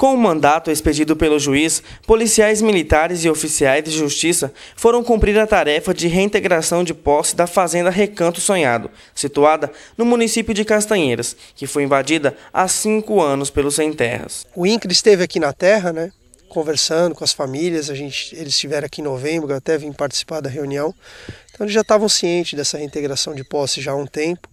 Com o mandato expedido pelo juiz, policiais militares e oficiais de justiça foram cumprir a tarefa de reintegração de posse da Fazenda Recanto Sonhado, situada no município de Castanheiras, que foi invadida há cinco anos pelos Sem Terras. O INCRE esteve aqui na terra, né? conversando com as famílias, a gente, eles estiveram aqui em novembro, até vim participar da reunião, então eles já estavam cientes dessa reintegração de posse já há um tempo,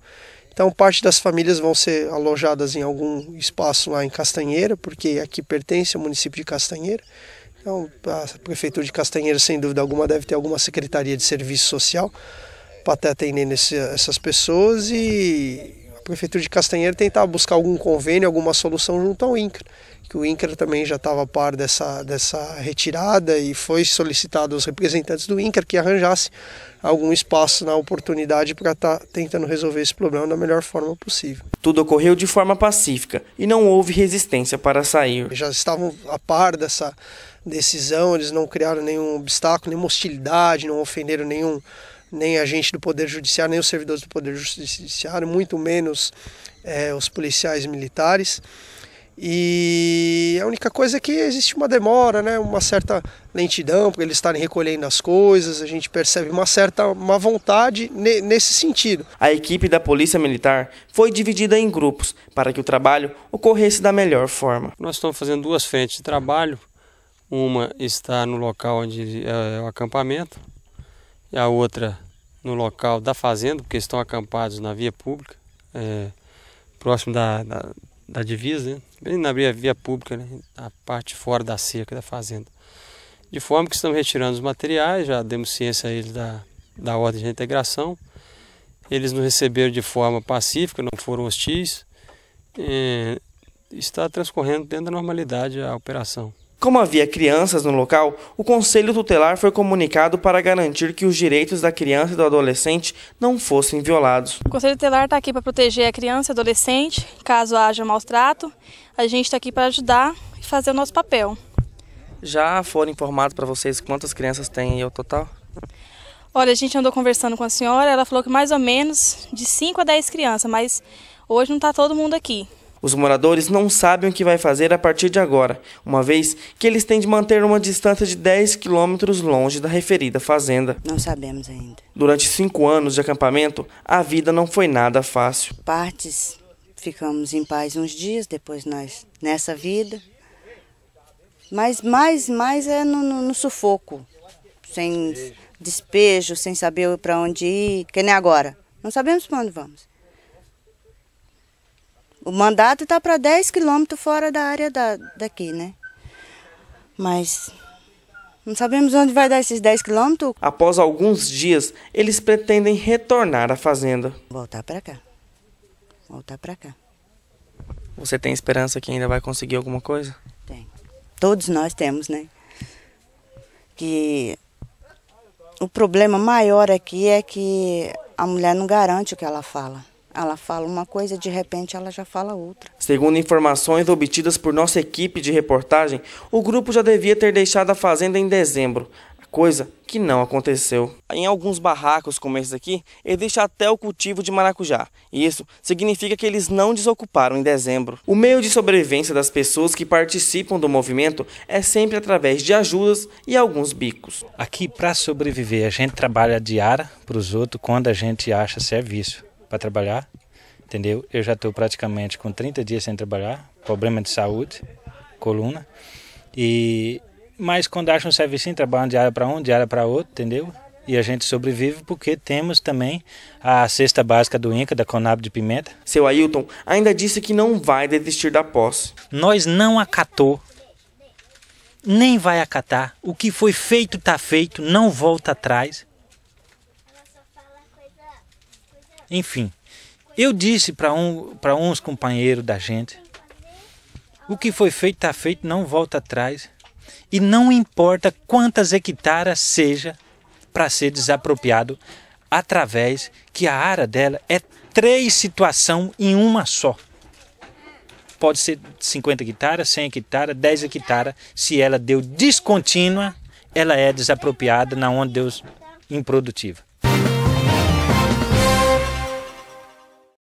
então, parte das famílias vão ser alojadas em algum espaço lá em Castanheira, porque aqui pertence ao município de Castanheira. Então, a prefeitura de Castanheira, sem dúvida alguma, deve ter alguma secretaria de serviço social para estar atendendo esse, essas pessoas e Prefeitura de Castanheira tentar buscar algum convênio, alguma solução junto ao INCRA, que o INCRA também já estava a par dessa, dessa retirada e foi solicitado aos representantes do INCRA que arranjasse algum espaço na oportunidade para estar tá tentando resolver esse problema da melhor forma possível. Tudo ocorreu de forma pacífica e não houve resistência para sair. Já estavam a par dessa decisão, eles não criaram nenhum obstáculo, nenhuma hostilidade, não ofenderam nenhum nem a gente do Poder Judiciário, nem os servidores do Poder Judiciário, muito menos é, os policiais militares. E a única coisa é que existe uma demora, né? uma certa lentidão porque eles estarem recolhendo as coisas, a gente percebe uma certa uma vontade nesse sentido. A equipe da Polícia Militar foi dividida em grupos para que o trabalho ocorresse da melhor forma. Nós estamos fazendo duas frentes de trabalho. Uma está no local onde é, é o acampamento, e a outra no local da fazenda, porque estão acampados na via pública, é, próximo da, da, da divisa, né? bem na via, pública, né? a parte fora da cerca da fazenda. De forma que estamos retirando os materiais, já demos ciência a eles da, da ordem de integração. Eles nos receberam de forma pacífica, não foram hostis. É, está transcorrendo dentro da normalidade a operação. Como havia crianças no local, o conselho tutelar foi comunicado para garantir que os direitos da criança e do adolescente não fossem violados. O conselho tutelar está aqui para proteger a criança e adolescente, caso haja maus trato. A gente está aqui para ajudar e fazer o nosso papel. Já foram informados para vocês quantas crianças tem ao total? Olha, a gente andou conversando com a senhora, ela falou que mais ou menos de 5 a 10 crianças, mas hoje não está todo mundo aqui. Os moradores não sabem o que vai fazer a partir de agora, uma vez que eles têm de manter uma distância de 10 quilômetros longe da referida fazenda. Não sabemos ainda. Durante cinco anos de acampamento, a vida não foi nada fácil. Partes ficamos em paz uns dias, depois nós nessa vida. Mas mais, mais é no, no, no sufoco, sem despejo, sem saber para onde ir, que nem agora. Não sabemos para onde vamos. O mandato está para 10 quilômetros fora da área da, daqui, né? Mas não sabemos onde vai dar esses 10 quilômetros. Após alguns dias, eles pretendem retornar à fazenda. Voltar para cá. Voltar para cá. Você tem esperança que ainda vai conseguir alguma coisa? Tem. Todos nós temos, né? Que o problema maior aqui é que a mulher não garante o que ela fala. Ela fala uma coisa e de repente ela já fala outra. Segundo informações obtidas por nossa equipe de reportagem, o grupo já devia ter deixado a fazenda em dezembro. Coisa que não aconteceu. Em alguns barracos como esse aqui, existe até o cultivo de maracujá. Isso significa que eles não desocuparam em dezembro. O meio de sobrevivência das pessoas que participam do movimento é sempre através de ajudas e alguns bicos. Aqui, para sobreviver, a gente trabalha diária para os outros quando a gente acha serviço para trabalhar, entendeu? Eu já estou praticamente com 30 dias sem trabalhar, problema de saúde, coluna. E mas quando acham um serviço, trabalham de área para um, de área para outro, entendeu? E a gente sobrevive porque temos também a cesta básica do INCA, da Conab de Pimenta. Seu Ailton ainda disse que não vai desistir da posse. Nós não acatou, nem vai acatar. O que foi feito está feito, não volta atrás. Enfim, eu disse para um, uns companheiros da gente: o que foi feito está feito, não volta atrás. E não importa quantas hectares seja para ser desapropriado, através que a área dela é três situação em uma só. Pode ser 50 hectares, 100 hectares, 10 hectares. Se ela deu descontínua, ela é desapropriada na onde Deus improdutiva.